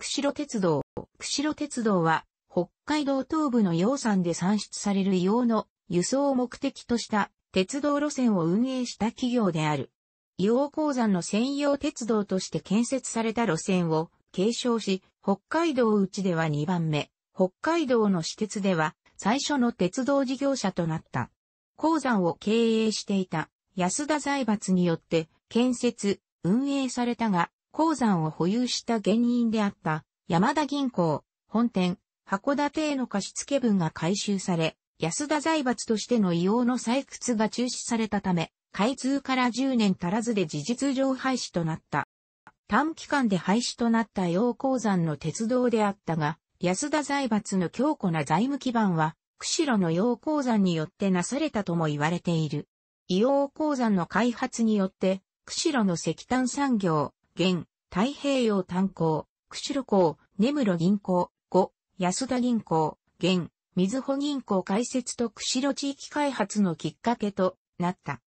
釧路鉄道。釧路鉄道は、北海道東部の洋山で産出される硫黄の輸送を目的とした鉄道路線を運営した企業である。硫黄鉱山の専用鉄道として建設された路線を継承し、北海道内では2番目、北海道の私鉄では最初の鉄道事業者となった。鉱山を経営していた安田財閥によって建設、運営されたが、鉱山を保有した原因であった山田銀行、本店、函館への貸付分が回収され、安田財閥としての硫黄の採掘が中止されたため、開通から10年足らずで事実上廃止となった。短期間で廃止となった陽鉱山の鉄道であったが、安田財閥の強固な財務基盤は、釧路の陽鉱山によってなされたとも言われている。硫黄鉱山の開発によって、釧路の石炭産業、現、太平洋炭鉱、釧路港、根室銀行、五、安田銀行、現、水穂銀行開設と釧路地域開発のきっかけとなった。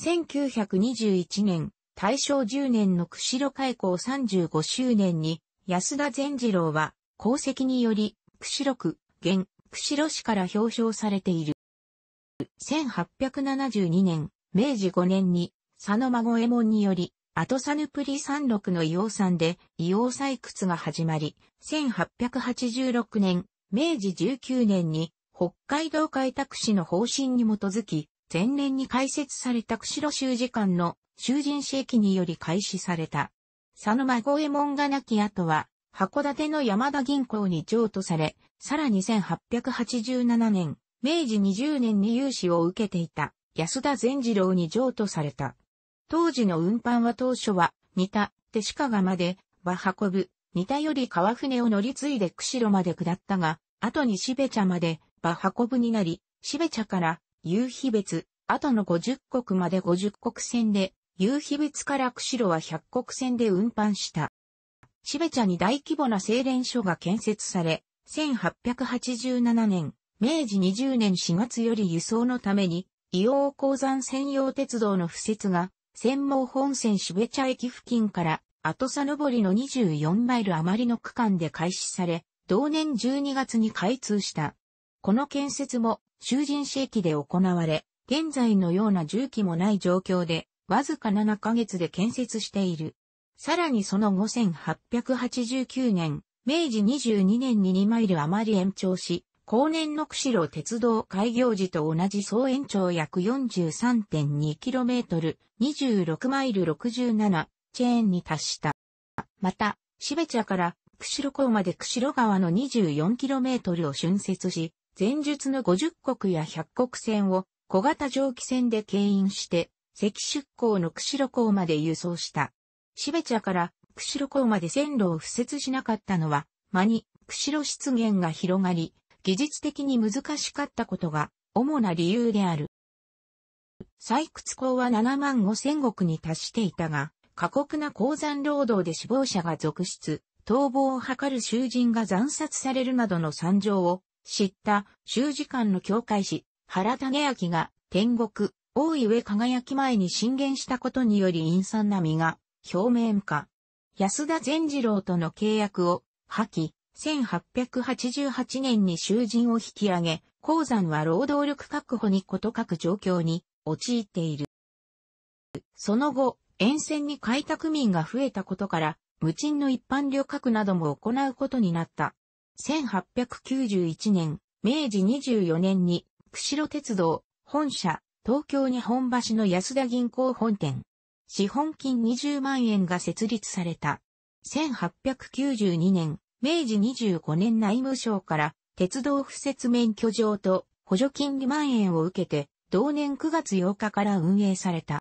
1921年、大正10年の釧路開港35周年に、安田善次郎は、功績により、釧路区、現、釧路市から表彰されている。1872年、明治5年に、佐野孫右衛門により、アトサヌプリ山麓の硫黄山で硫黄採掘が始まり、1886年、明治19年に北海道開拓市の方針に基づき、前年に開設された釧路州士館の囚人市駅により開始された。佐野孫右衛門が亡き後は、函館の山田銀行に譲渡され、さらに1887年、明治20年に融資を受けていた安田善次郎に譲渡された。当時の運搬は当初は、似た、手鹿がまで、馬運ぶ、似たより川船を乗り継いで釧路まで下ったが、後にしべ茶まで、馬運ぶになり、しべ茶から、夕日別、後の50国まで50国船で、夕日別から釧路は100国船で運搬した。しべ茶に大規模な精錬所が建設され、1887年、明治20年4月より輸送のために、硫黄鉱山専用鉄道の敷設が専門本線渋茶駅付近から後さ上りの24マイル余りの区間で開始され、同年12月に開通した。この建設も囚人市駅で行われ、現在のような重機もない状況で、わずか7ヶ月で建設している。さらにその後1889年、明治22年に2マイル余り延長し、後年の釧路鉄道開業時と同じ総延長約 43.2km、26マイル67チェーンに達した。また、標茶から釧路港まで釧路川の 24km を浚渫し、前述の50国や100国船を小型蒸気船で牽引して、赤出港の釧路港まで輸送した。標茶から釧路港まで線路を敷設しなかったのは、間に釧路湿原が広がり、技術的に難しかったことが主な理由である。採掘工は7万5千石に達していたが、過酷な鉱山労働で死亡者が続出、逃亡を図る囚人が惨殺されるなどの惨状を知った囚時間の教会士、原種明が天国、大井上輝き前に進言したことにより陰惨な身が表面化。安田善次郎との契約を破棄、1888年に囚人を引き上げ、鉱山は労働力確保にこと書く状況に陥っている。その後、沿線に開拓民が増えたことから、無賃の一般旅客なども行うことになった。1891年、明治24年に、釧路鉄道、本社、東京日本橋の安田銀行本店、資本金20万円が設立された。1892年、明治25年内務省から鉄道敷設免許状と補助金2万円を受けて、同年9月8日から運営された。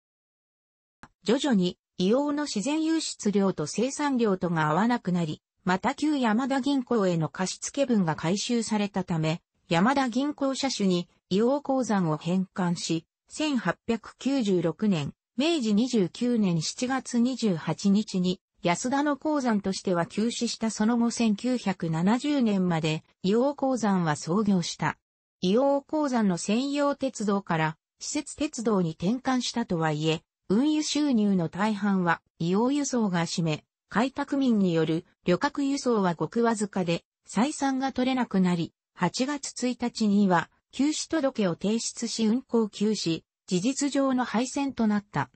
徐々に硫黄の自然輸出量と生産量とが合わなくなり、また旧山田銀行への貸付分が回収されたため、山田銀行車種に硫黄鉱山を返還し、1896年、明治29年7月28日に安田の鉱山としては休止したその後1970年まで、硫黄鉱山は創業した。硫黄鉱山の専用鉄道から、施設鉄道に転換したとはいえ、運輸収入の大半は硫黄輸送が占め、開拓民による旅客輸送はごくわずかで、採算が取れなくなり、8月1日には、休止届を提出し運行休止、事実上の廃線となった。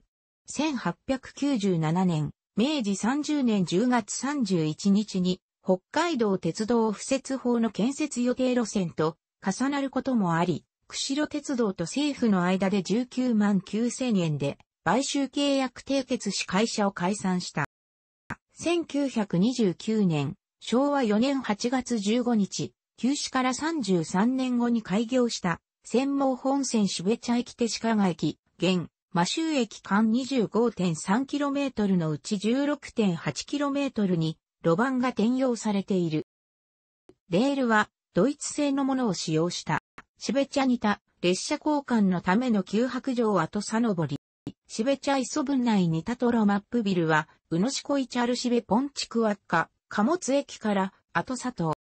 1897年、明治30年10月31日に北海道鉄道敷設法の建設予定路線と重なることもあり、釧路鉄道と政府の間で19万9千円で買収契約締結し会社を解散した。1929年、昭和4年8月15日、休止から33年後に開業した、専門本線渋谷駅手鹿駅、現、マシュー駅間 25.3km のうち 16.8km に路盤が転用されている。レールはドイツ製のものを使用した。シベチャにた列車交換のための旧白城跡佐登り。シベチャイソブン内にタトロマップビルは、ウノシコイチャルシベポンチクワッカ、貨物駅から後佐藤。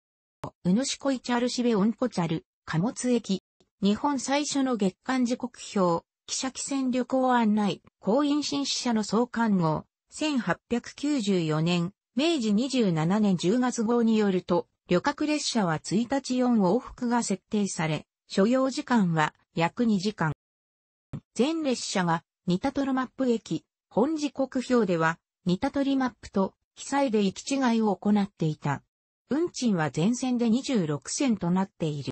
ウノシコイチャルシベオンコチャル、貨物駅。日本最初の月間時刻表、記者汽船旅行案内、公員新使者の創刊号、1894年、明治27年10月号によると、旅客列車は1日4往復が設定され、所要時間は約2時間。全列車が、ニタトロマップ駅、本時刻表では、ニタトリマップと、記載で行き違いを行っていた。運賃は全線で26線となっている。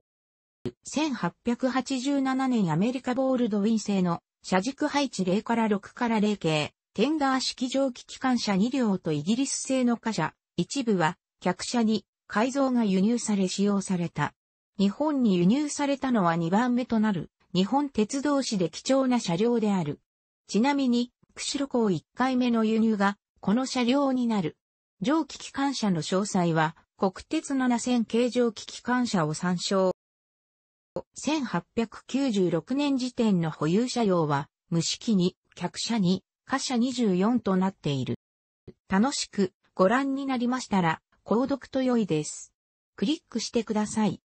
1887年アメリカボールドウィン製の車軸配置0から6から0系、テンダー式蒸気機関車2両とイギリス製の貨車、一部は客車に改造が輸入され使用された。日本に輸入されたのは2番目となる日本鉄道史で貴重な車両である。ちなみに、釧路港1回目の輸入がこの車両になる。蒸気機関車の詳細は国鉄7000形蒸気機関車を参照。1896年時点の保有車用は、無式に、客車に、貨車24となっている。楽しくご覧になりましたら、購読と良いです。クリックしてください。